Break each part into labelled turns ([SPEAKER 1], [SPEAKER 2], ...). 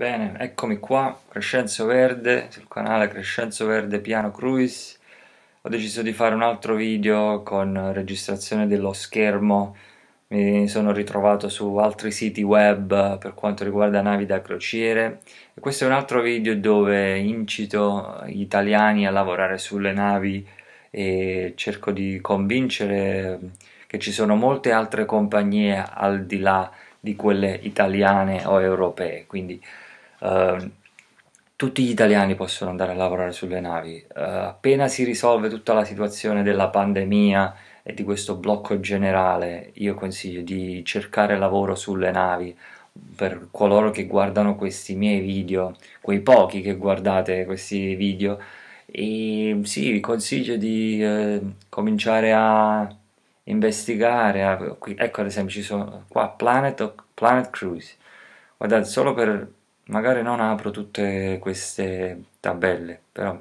[SPEAKER 1] Bene, eccomi qua, Crescenzo Verde, sul canale Crescenzo Verde Piano Cruise. Ho deciso di fare un altro video con registrazione dello schermo. Mi sono ritrovato su altri siti web per quanto riguarda navi da crociere. E questo è un altro video dove incito gli italiani a lavorare sulle navi e cerco di convincere che ci sono molte altre compagnie al di là di quelle italiane o europee. Quindi Ehm, tutti gli italiani possono andare a lavorare sulle navi. Eh, appena si risolve tutta la situazione della pandemia e di questo blocco generale, io consiglio di cercare lavoro sulle navi per coloro che guardano questi miei video, quei pochi che guardate questi video, e sì, vi consiglio di eh, cominciare a investigare. A, ecco ad esempio, ci sono qua Planet, Planet Cruise. Guardate, solo per magari non apro tutte queste tabelle, però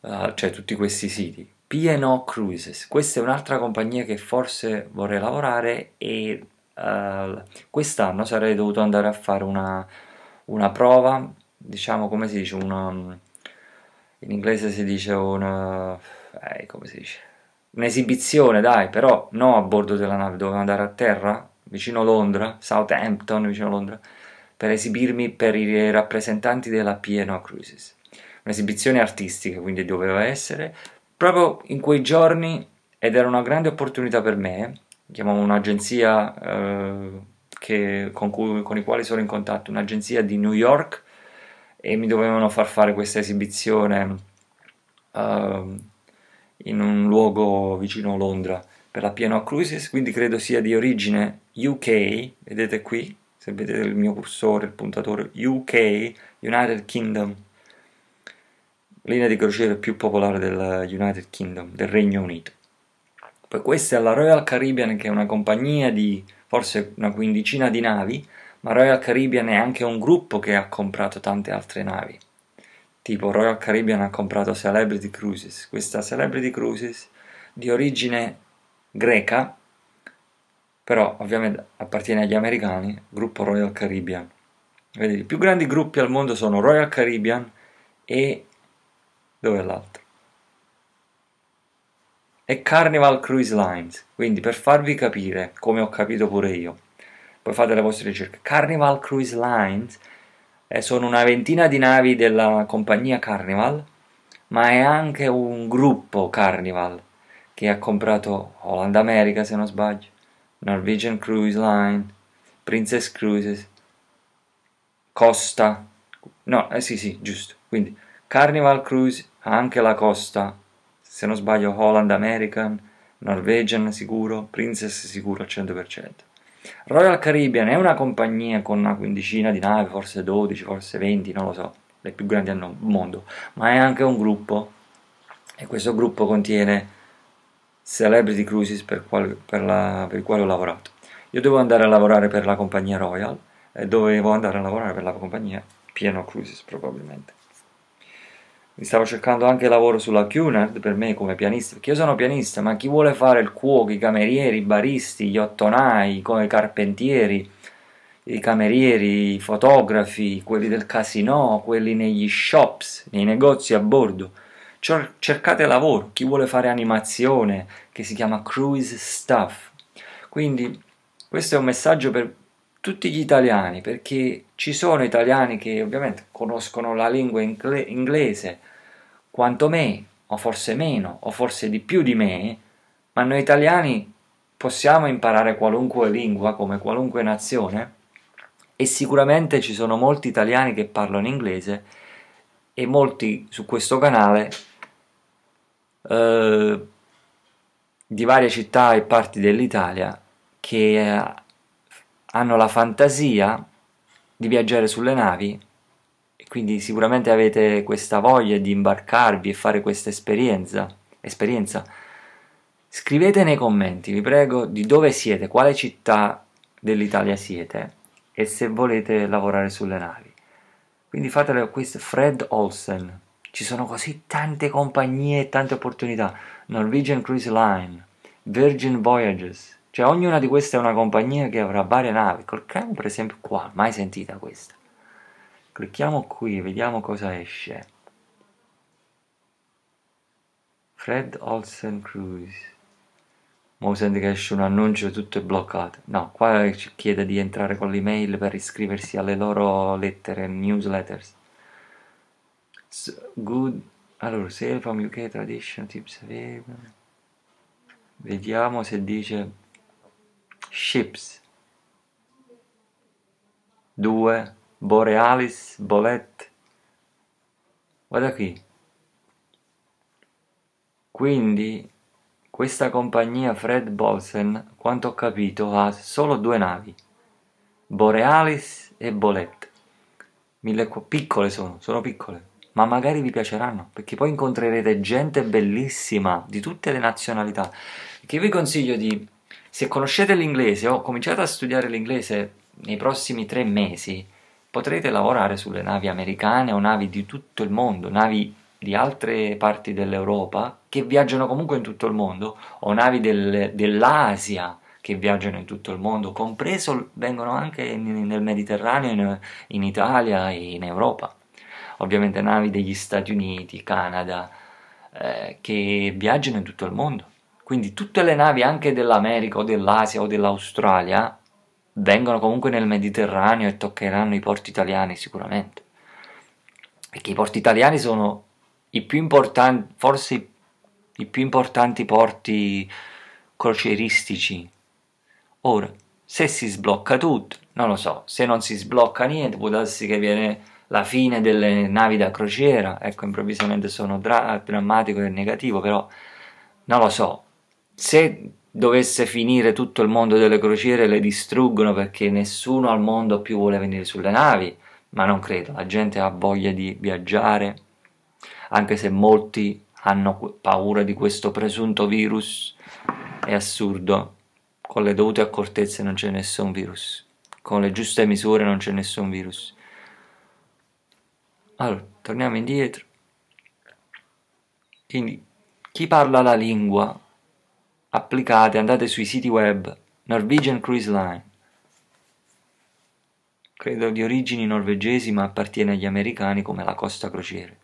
[SPEAKER 1] uh, cioè tutti questi siti. P&O Cruises, questa è un'altra compagnia che forse vorrei lavorare e uh, quest'anno sarei dovuto andare a fare una, una prova, diciamo come si dice, una, in inglese si dice una, eh, come si dice, un'esibizione dai, però no a bordo della nave, dovevo andare a terra, vicino Londra, Southampton, vicino Londra, per esibirmi per i rappresentanti della P&O Cruises. Un'esibizione artistica, quindi doveva essere, proprio in quei giorni ed era una grande opportunità per me, chiamavo un'agenzia eh, che, con, cui, con i quali sono in contatto, un'agenzia di New York e mi dovevano far fare questa esibizione uh, in un luogo vicino a Londra per la P&O Cruises, quindi credo sia di origine UK, vedete qui, se vedete il mio cursore, il puntatore, UK, United Kingdom, linea di crociera più popolare del United Kingdom, del Regno Unito. Poi questa è la Royal Caribbean che è una compagnia di forse una quindicina di navi, ma Royal Caribbean è anche un gruppo che ha comprato tante altre navi. Tipo Royal Caribbean ha comprato Celebrity Cruises. Questa Celebrity Cruises di origine greca però ovviamente appartiene agli americani, gruppo Royal Caribbean. Vedete, i più grandi gruppi al mondo sono Royal Caribbean e... dove è l'altro? E Carnival Cruise Lines, quindi per farvi capire, come ho capito pure io, poi fate le vostre ricerche, Carnival Cruise Lines eh, sono una ventina di navi della compagnia Carnival, ma è anche un gruppo Carnival che ha comprato Holland America se non sbaglio, Norwegian Cruise Line, Princess Cruises, Costa, no, eh sì sì, giusto, quindi Carnival Cruise ha anche la Costa, se non sbaglio Holland American, Norwegian sicuro, Princess sicuro al 100%. Royal Caribbean è una compagnia con una quindicina di navi, forse 12, forse 20, non lo so, le più grandi al mondo, ma è anche un gruppo e questo gruppo contiene Celebrity Cruises per, qual, per, la, per il quale ho lavorato. Io devo andare a lavorare per la compagnia Royal e dovevo andare a lavorare per la compagnia Piano Cruises probabilmente. Mi stavo cercando anche lavoro sulla Cunard per me come pianista, perché io sono pianista, ma chi vuole fare il cuoco, i camerieri, i baristi, gli ottonai, i carpentieri, i camerieri, i fotografi, quelli del casino, quelli negli shops, nei negozi a bordo, cercate lavoro, chi vuole fare animazione, che si chiama Cruise Stuff. Quindi questo è un messaggio per tutti gli italiani, perché ci sono italiani che ovviamente conoscono la lingua inglese quanto me, o forse meno, o forse di più di me, ma noi italiani possiamo imparare qualunque lingua, come qualunque nazione, e sicuramente ci sono molti italiani che parlano inglese e molti su questo canale eh, di varie città e parti dell'Italia che eh, hanno la fantasia di viaggiare sulle navi e quindi sicuramente avete questa voglia di imbarcarvi e fare questa esperienza. esperienza. Scrivete nei commenti, vi prego, di dove siete, quale città dell'Italia siete e se volete lavorare sulle navi. Quindi fatelo questo Fred Olsen, ci sono così tante compagnie e tante opportunità. Norwegian Cruise Line, Virgin Voyages. Cioè ognuna di queste è una compagnia che avrà varie navi. Clicchiamo per esempio qua, mai sentita questa. Clicchiamo qui, vediamo cosa esce. Fred Olsen Cruise. Mo senti che esce un annuncio tutto è bloccato. No, qua ci chiede di entrare con l'email per iscriversi alle loro lettere, newsletters good. Allora, sale from UK tradition tips available. Eh, vediamo se dice ships. 2. Borealis, Bolet. Guarda qui. Quindi questa compagnia Fred Bolsen, quanto ho capito, ha solo due navi, Borealis e Bolet. Mille, piccole sono, sono piccole ma magari vi piaceranno, perché poi incontrerete gente bellissima di tutte le nazionalità. Che vi consiglio di, se conoscete l'inglese o cominciate a studiare l'inglese nei prossimi tre mesi, potrete lavorare sulle navi americane o navi di tutto il mondo, navi di altre parti dell'Europa che viaggiano comunque in tutto il mondo, o navi del, dell'Asia che viaggiano in tutto il mondo, compreso vengono anche in, nel Mediterraneo, in, in Italia e in Europa ovviamente navi degli Stati Uniti, Canada, eh, che viaggiano in tutto il mondo. Quindi tutte le navi anche dell'America o dell'Asia o dell'Australia vengono comunque nel Mediterraneo e toccheranno i porti italiani sicuramente. Perché i porti italiani sono i più importanti, forse i, più importanti porti croceristici. Ora, se si sblocca tutto, non lo so, se non si sblocca niente, può darsi che viene la fine delle navi da crociera, ecco improvvisamente sono dra drammatico e negativo, però non lo so, se dovesse finire tutto il mondo delle crociere le distruggono perché nessuno al mondo più vuole venire sulle navi, ma non credo, la gente ha voglia di viaggiare, anche se molti hanno paura di questo presunto virus, è assurdo, con le dovute accortezze non c'è nessun virus, con le giuste misure non c'è nessun virus allora, torniamo indietro. Quindi, chi parla la lingua? Applicate, andate sui siti web. Norwegian Cruise Line. Credo di origini norvegesi ma appartiene agli americani come la Costa Crociere.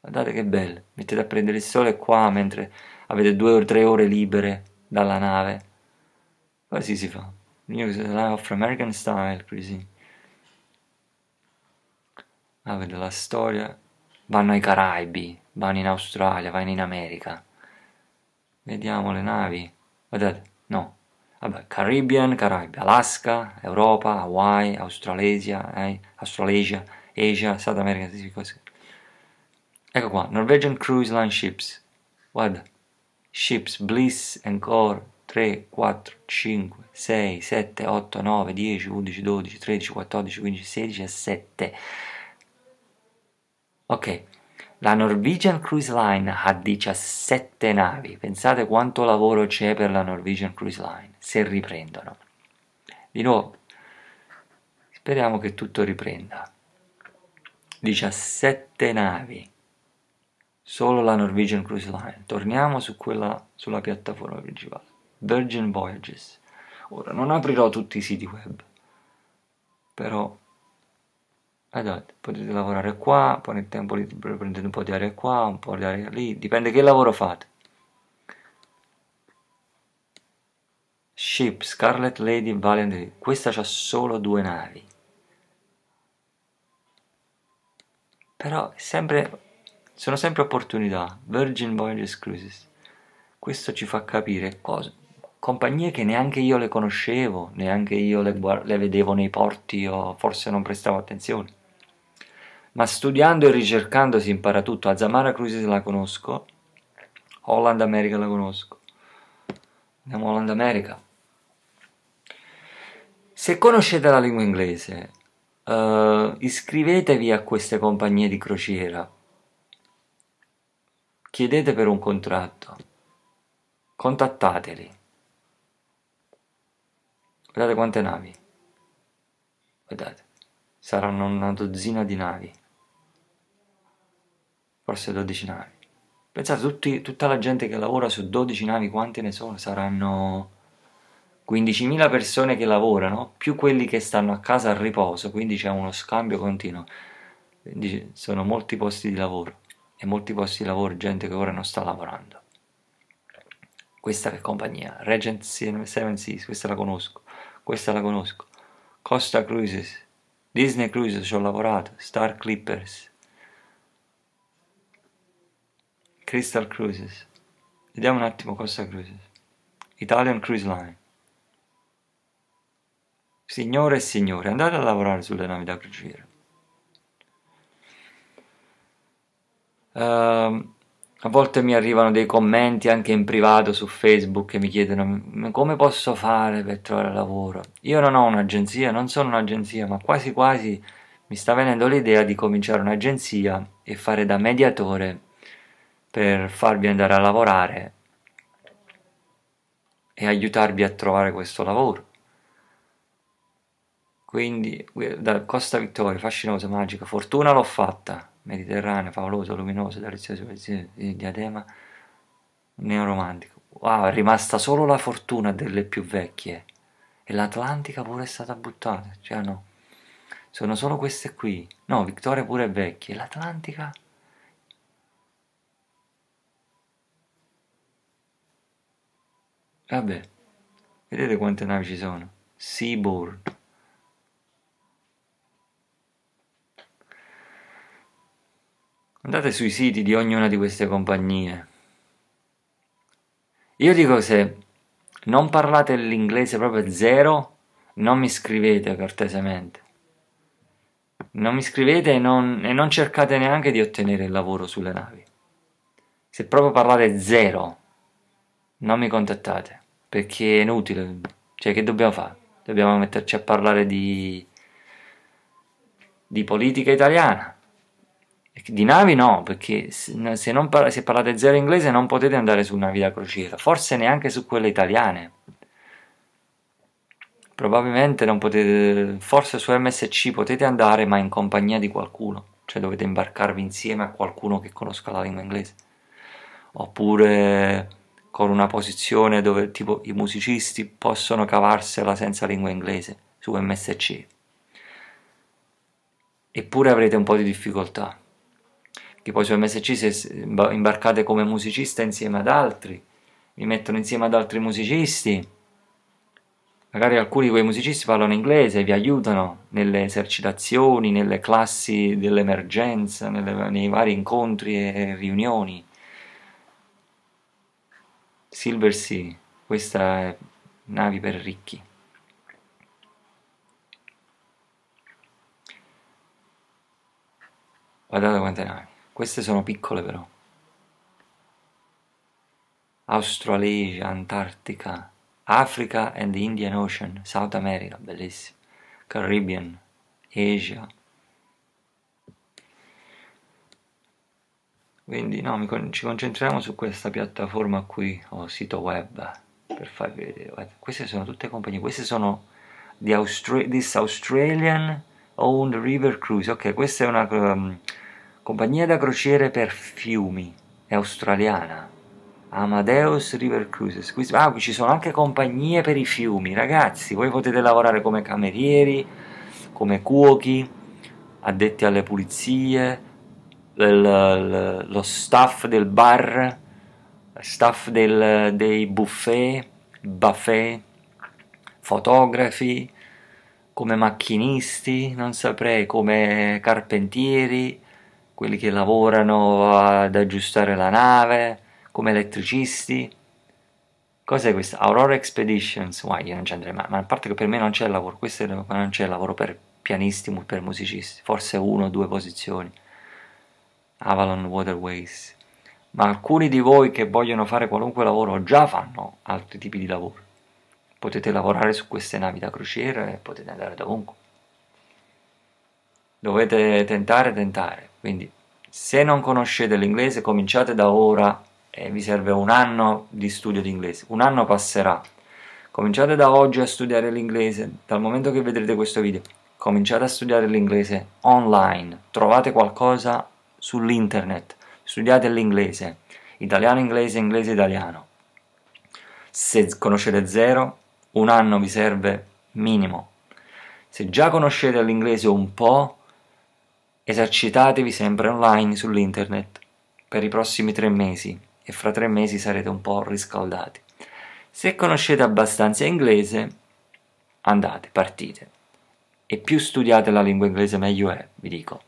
[SPEAKER 1] Guardate che bello, mettete a prendere il sole qua mentre avete due o tre ore libere dalla nave. Così si fa. News Life of American Style, Cruising a ah, vedere la storia, vanno ai Caraibi, vanno in Australia, vanno in America. Vediamo le navi. Guardate, no. Vabbè, Caribbean, Caraibi, Alaska, Europa, Hawaii, Australasia, eh, Australasia, Asia, South America, cose. Ecco qua, Norwegian Cruise Line Ships. Guarda, Ships, Bliss, Encore, 3, 4, 5, 6, 7, 8, 9, 10, 11, 12, 13, 14, 15, 16 17. Ok, la Norwegian Cruise Line ha 17 navi, pensate quanto lavoro c'è per la Norwegian Cruise Line, se riprendono. Di nuovo, speriamo che tutto riprenda. 17 navi, solo la Norwegian Cruise Line. Torniamo su quella, sulla piattaforma principale, Virgin Voyages. Ora, non aprirò tutti i siti web, però Esatto, potete lavorare qua, poi nel tempo libero prendete un po' di aria qua, un po' di aria lì, dipende che lavoro fate. Ship, Scarlet Lady, Valiant Questa c'ha solo due navi. Però sempre, sono sempre opportunità. Virgin Voyages Cruises. Questo ci fa capire cose, compagnie che neanche io le conoscevo, neanche io le, le vedevo nei porti o forse non prestavo attenzione ma studiando e ricercando si impara tutto. A Zamara Cruises la conosco, Holland America la conosco. Andiamo a Holland America. Se conoscete la lingua inglese, uh, iscrivetevi a queste compagnie di crociera. Chiedete per un contratto. Contattateli. Guardate quante navi. Guardate, saranno una dozzina di navi forse 12 navi. Pensate, tutti, tutta la gente che lavora su 12 navi, quante ne sono? Saranno 15.000 persone che lavorano, più quelli che stanno a casa a riposo, quindi c'è uno scambio continuo. Quindi sono molti posti di lavoro e molti posti di lavoro, gente che ora non sta lavorando. Questa è la compagnia, Regent Seven Seas, questa la conosco, questa la conosco. Costa Cruises, Disney Cruises ci ho lavorato, Star Clippers, Crystal Cruises. Vediamo un attimo cosa Cruises. Italian Cruise Line. Signore e signore, andate a lavorare sulle navi da crociera. Uh, a volte mi arrivano dei commenti anche in privato su Facebook che mi chiedono come posso fare per trovare lavoro. Io non ho un'agenzia, non sono un'agenzia, ma quasi quasi mi sta venendo l'idea di cominciare un'agenzia e fare da mediatore per farvi andare a lavorare e aiutarvi a trovare questo lavoro. Quindi da Costa Vittoria, fascinosa, magica, fortuna l'ho fatta, mediterranea, favolosa, luminosa, deliziosa, di diadema, neoromantico. Wow, è rimasta solo la fortuna delle più vecchie e l'Atlantica pure è stata buttata, cioè no, sono solo queste qui. No, Vittoria pure è vecchia, l'Atlantica Vabbè, vedete quante navi ci sono. Seaboard. Andate sui siti di ognuna di queste compagnie. Io dico se non parlate l'inglese proprio zero, non mi scrivete cortesemente. Non mi scrivete e non, e non cercate neanche di ottenere il lavoro sulle navi. Se proprio parlate zero, non mi contattate perché è inutile. Cioè, che dobbiamo fare? Dobbiamo metterci a parlare di, di politica italiana. Di navi no, perché se, non parla, se parlate zero inglese non potete andare su navi da crociera, forse neanche su quelle italiane. Probabilmente non potete, forse su MSC potete andare ma in compagnia di qualcuno, cioè dovete imbarcarvi insieme a qualcuno che conosca la lingua inglese. Oppure con una posizione dove tipo i musicisti possono cavarsela senza lingua inglese su MSC. Eppure avrete un po' di difficoltà. Che poi su MSC se imbarcate come musicista insieme ad altri, vi mettono insieme ad altri musicisti, magari alcuni di quei musicisti parlano inglese, vi aiutano nelle esercitazioni, nelle classi dell'emergenza, nei vari incontri e riunioni. Silver Sea, questa è navi per ricchi. Guardate quante navi, queste sono piccole però. Australasia, Antartica, Africa and the Indian Ocean, South America, bellissimo, Caribbean, Asia. Quindi no, con ci concentriamo su questa piattaforma qui, o sito web, per farvi vedere. Guarda, queste sono tutte compagnie, queste sono di Austra This Australian Owned River Cruise, ok, questa è una um, compagnia da crociere per fiumi, è australiana. Amadeus River Cruises. Ah, qui ci sono anche compagnie per i fiumi, ragazzi. Voi potete lavorare come camerieri, come cuochi, addetti alle pulizie, il, lo staff del bar, staff del, dei buffet, buffet, fotografi, come macchinisti, non saprei, come carpentieri, quelli che lavorano ad aggiustare la nave, come elettricisti. Cos'è questa? Aurora Expeditions. Wow, io non ci andrei mai, ma a parte che per me non c'è lavoro, questo non c'è lavoro per pianisti, per musicisti, forse uno o due posizioni. Avalon Waterways, ma alcuni di voi che vogliono fare qualunque lavoro già fanno altri tipi di lavoro. Potete lavorare su queste navi da crociera e potete andare dovunque. Dovete tentare, tentare. Quindi, se non conoscete l'inglese, cominciate da ora e vi serve un anno di studio di inglese. Un anno passerà. Cominciate da oggi a studiare l'inglese, dal momento che vedrete questo video. Cominciate a studiare l'inglese online. Trovate qualcosa sull'internet, studiate l'inglese, italiano-inglese, inglese-italiano. Se conoscete zero, un anno vi serve minimo. Se già conoscete l'inglese un po', esercitatevi sempre online sull'internet per i prossimi tre mesi e fra tre mesi sarete un po' riscaldati. Se conoscete abbastanza inglese, andate, partite. E più studiate la lingua inglese meglio è, vi dico.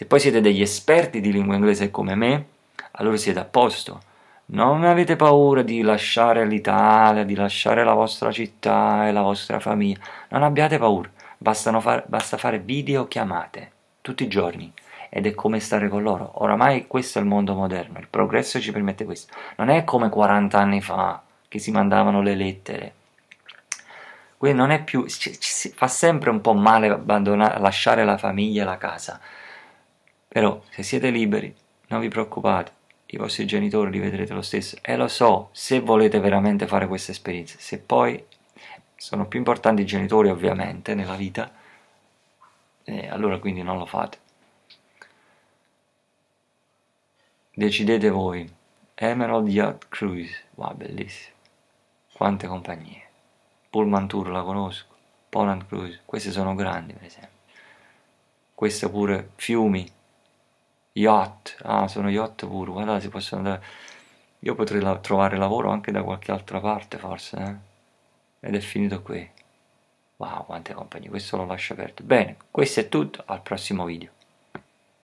[SPEAKER 1] Se poi siete degli esperti di lingua inglese come me, allora siete a posto. Non avete paura di lasciare l'Italia, di lasciare la vostra città e la vostra famiglia. Non abbiate paura, far, basta fare videochiamate tutti i giorni ed è come stare con loro. Oramai questo è il mondo moderno, il progresso ci permette questo. Non è come 40 anni fa che si mandavano le lettere. Quindi non è più, ci, ci, fa sempre un po' male abbandonare, lasciare la famiglia e la casa, però se siete liberi, non vi preoccupate, i vostri genitori li vedrete lo stesso. E lo so, se volete veramente fare questa esperienza, se poi sono più importanti i genitori ovviamente nella vita, eh, allora quindi non lo fate. Decidete voi. Emerald Yacht Cruise, wow bellissimo. Quante compagnie. Pullman Tour la conosco, Poland Cruise, queste sono grandi per esempio. Queste pure Fiumi, yacht, ah sono yacht pure, guarda si possono andare, io potrei la trovare lavoro anche da qualche altra parte forse, eh? ed è finito qui, wow quante compagnie, questo lo lascio aperto, bene, questo è tutto, al prossimo video.